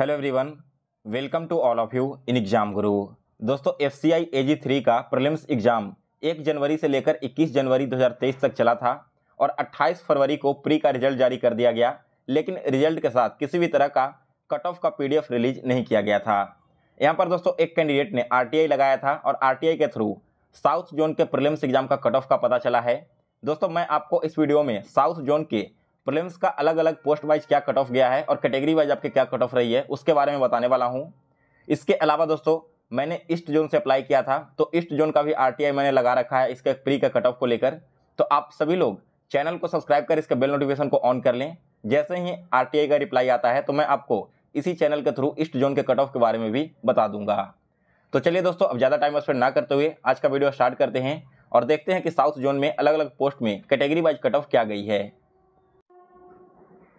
hello everyone welcome to all of you in exam Guru दोस्तों F C I A G three का prelims exam एक जनवरी से लेकर 21 जनवरी 2023 तक चला था और 28 फरवरी को प्री का रिजल्ट जारी कर दिया गया लेकिन रिजल्ट के साथ किसी भी तरह का कट ऑफ का पीडीएफ रिलीज नहीं किया गया था यहाँ पर दोस्तों एक कैंडिडेट ने आर लगाया था और आर के थ्रू साउथ जोन के प्रलिम्स एग्जाम का कट ऑफ का पता चला है दोस्तों मैं आपको इस वीडियो में साउथ जोन के प्रीलिम्स का अलग अलग पोस्ट वाइज क्या कट ऑफ गया है और कैटेगरी वाइज आपके क्या कट ऑफ रही है उसके बारे में बताने वाला हूँ इसके अलावा दोस्तों मैंने ईस्ट जोन से अप्लाई किया था तो ईस्ट जोन का भी आर मैंने लगा रखा है इसके प्री का कट ऑफ को लेकर तो आप सभी लोग चैनल को सब्सक्राइब कर इसके बेल नोटिफिकेशन को ऑन कर लें जैसे ही आर का रिप्लाई आता है तो मैं आपको इसी चैनल के थ्रू ईस्ट जोन के कट ऑफ के बारे में भी बता दूंगा तो चलिए दोस्तों अब ज़्यादा टाइम स्पेंड ना करते हुए आज का वीडियो स्टार्ट करते हैं और देखते हैं कि साउथ जोन में अलग अलग पोस्ट में कैटेगरी वाइज कट ऑफ क्या गई है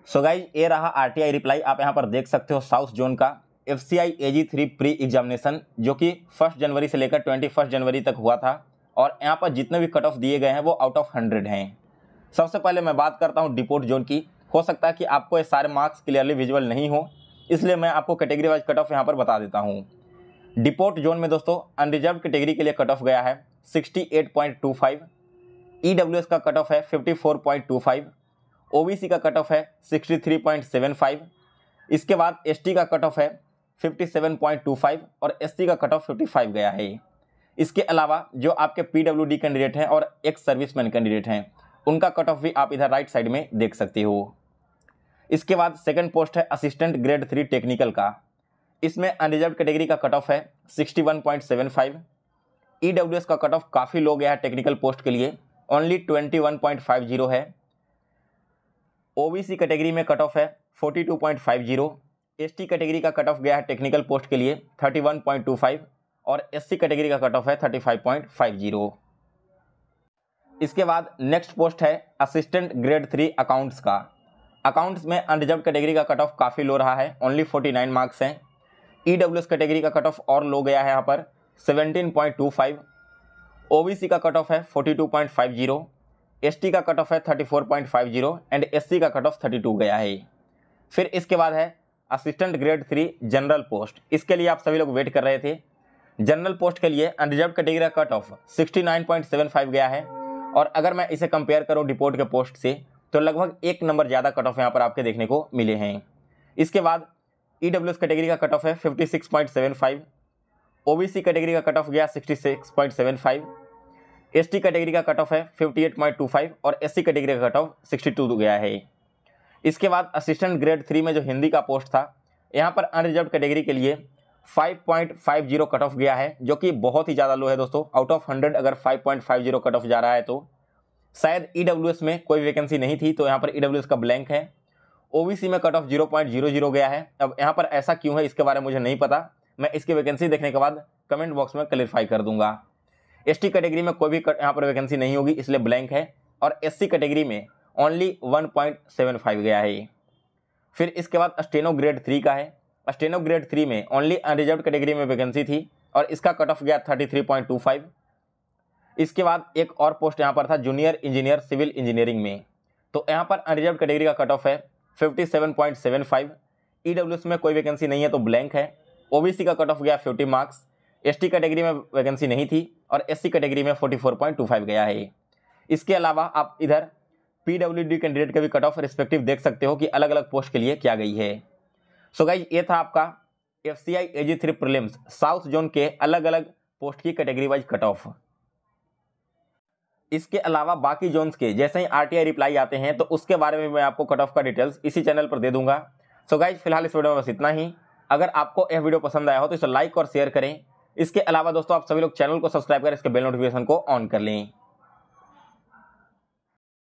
सो गाइज ये रहा आरटीआई रिप्लाई आप यहाँ पर देख सकते हो साउथ जोन का F C I A G three pre examination जो कि फर्स्ट जनवरी से लेकर ट्वेंटी फर्स्ट जनवरी तक हुआ था और यहाँ पर जितने भी कट ऑफ दिए गए हैं वो आउट ऑफ हंड्रेड हैं सबसे पहले मैं बात करता हूँ डिपोर्ट जोन की हो सकता है कि आपको ये सारे मार्क्स क्लियरली विजुअल नहीं हो इसलिए मैं आपको कैटेगरी वाइज कट ऑफ यहाँ पर बता देता हूँ डिपोर्ट जोन में दोस्तों अनरिजर्व कैटेगरी के लिए कट ऑफ गया है sixty eight point two five E W S का कट ऑफ है fifty four point two five OBC का कट ऑफ है 63.75 इसके बाद एसटी का कट ऑफ है 57.25 और एससी का कट ऑफ 55 गया है इसके अलावा जो आपके पीडब्ल्यूडी कैंडिडेट हैं और एक्स सर्विसमैन कैंडिडेट हैं उनका कट ऑफ भी आप इधर राइट साइड में देख सकते हो इसके बाद सेकंड पोस्ट है असिस्टेंट ग्रेड थ्री टेक्निकल का इसमें अनरिजर्व कैटेगरी का कट ऑफ है 61.75 ईडब्ल्यूएस e का कट ऑफ काफ़ी लो गया है टेक्निकल पोस्ट के लिए ओनली 21.50 है ओबीसी कैटेगरी में कट ऑफ है 42.50 एसटी कैटेगरी का कट ऑफ गया है टेक्निकल पोस्ट के लिए 31.25 और एससी कैटेगरी का कट ऑफ है 35.50 इसके बाद नेक्स्ट पोस्ट है असिस्टेंट ग्रेड थ्री अकाउंट्स का अकाउंट्स में अनरिजर्व कैटेगरी का कट ऑफ काफ़ी लो रहा है ओनली 49 मार्क्स हैं ई e कैटेगरी का कट ऑफ और लो गया है यहाँ पर सेवनटीन पॉइंट का कट ऑफ है फोर्टी एसटी का कट ऑफ है thirty four point five zero and SC का कट ऑफ थर्टी टू गया है फिर इसके बाद है assistant grade three general post इसके लिए आप सभी लोग वेट कर रहे थे जनरल पोस्ट के लिए अनरिजर्व कैटेगरी का cut off sixty nine point seven five गया है और अगर मैं इसे कंपेयर करूँ डिपोर्ट के पोस्ट से तो लगभग एक नंबर ज़्यादा कट ऑफ यहाँ पर आपके देखने को मिले हैं इसके बाद ई डब्ल्यू एस कैटेगरी का कट ऑफ है fifty six point seven five O B C category का कट ऑफ गया sixty six point seven five S category का कट ऑफ है 58.25 और एस कैटेगरी का कट ऑफ 62 गया है इसके बाद असिस्टेंट ग्रेड थ्री में जो हिंदी का पोस्ट था यहाँ पर अनरिजर्व कैटेगरी के लिए 5.50 कट ऑफ गया है जो कि बहुत ही ज़्यादा लो है दोस्तों आउट ऑफ हंड्रेड अगर 5.50 कट ऑफ जा रहा है तो शायद ई e में कोई वैकेंसी नहीं थी तो यहाँ पर ई e का ब्लैंक है ओ में cut off zero point zero zero गया है अब यहाँ पर ऐसा क्यों है इसके बारे में मुझे नहीं पता मैं इसकी वैकेंसी देखने के बाद कमेंट बॉक्स में क्लियरफाई कर दूंगा एसटी कैटेगरी में कोई भी यहाँ पर वैकेंसी नहीं होगी इसलिए ब्लैंक है और एससी कैटेगरी में only one point seven five गया है ये फिर इसके बाद स्टेनो ग्रेड थ्री का है स्टेनो ग्रेड थ्री में ओनली अनरिजर्व कैटेगरी में वैकेंसी थी और इसका कट ऑफ गया thirty three point two five इसके बाद एक और पोस्ट यहाँ पर था जूनियर इंजीनियर सिविल इंजीनियरिंग में तो यहाँ पर अनरिजर्व कैटेगरी का कट ऑफ है fifty seven point seven five E में कोई वैकेंसी नहीं है तो ब्लैंक है सी का कट ऑफ गया फिफ्टी मार्क्स एसटी कैटेगरी में वैकेंसी नहीं थी और एससी कैटेगरी में 44.25 गया है इसके अलावा आप इधर पीडब्ल्यूडी कैंडिडेट का भी कट ऑफ रिस्पेक्टिव देख सकते हो कि अलग अलग पोस्ट के लिए क्या गई है सो so गाइज ये था आपका F C I A G three prelims south zone के अलग अलग पोस्ट की कैटेगरी वाइज कट ऑफ इसके अलावा बाकी जोन्स के जैसे ही आर रिप्लाई आते हैं तो उसके बारे में मैं आपको कट ऑफ का डिटेल्स इसी चैनल पर दे दूंगा सो so गाइज फिलहाल इस वीडियो में बस इतना ही अगर आपको यह वीडियो पसंद आया हो तो इसे लाइक और शेयर करें इसके अलावा दोस्तों आप सभी लोग चैनल को सब्सक्राइब करें इसके बेल नोटिफिकेशन को ऑन कर लें